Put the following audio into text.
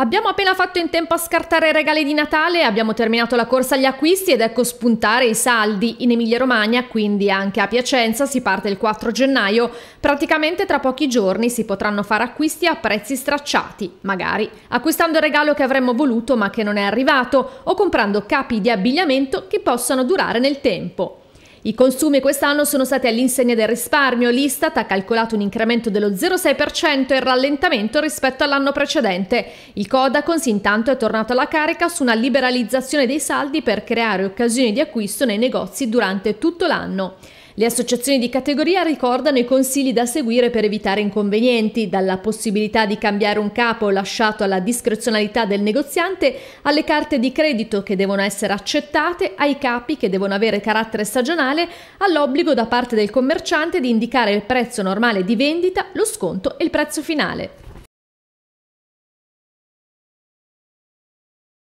Abbiamo appena fatto in tempo a scartare i regali di Natale, abbiamo terminato la corsa agli acquisti ed ecco spuntare i saldi. In Emilia-Romagna, quindi anche a Piacenza, si parte il 4 gennaio. Praticamente tra pochi giorni si potranno fare acquisti a prezzi stracciati, magari acquistando il regalo che avremmo voluto ma che non è arrivato o comprando capi di abbigliamento che possano durare nel tempo. I consumi quest'anno sono stati all'insegna del risparmio. L'Istat ha calcolato un incremento dello 0,6% e il rallentamento rispetto all'anno precedente. Il Codacons intanto è tornato alla carica su una liberalizzazione dei saldi per creare occasioni di acquisto nei negozi durante tutto l'anno. Le associazioni di categoria ricordano i consigli da seguire per evitare inconvenienti, dalla possibilità di cambiare un capo lasciato alla discrezionalità del negoziante, alle carte di credito che devono essere accettate, ai capi che devono avere carattere stagionale, all'obbligo da parte del commerciante di indicare il prezzo normale di vendita, lo sconto e il prezzo finale.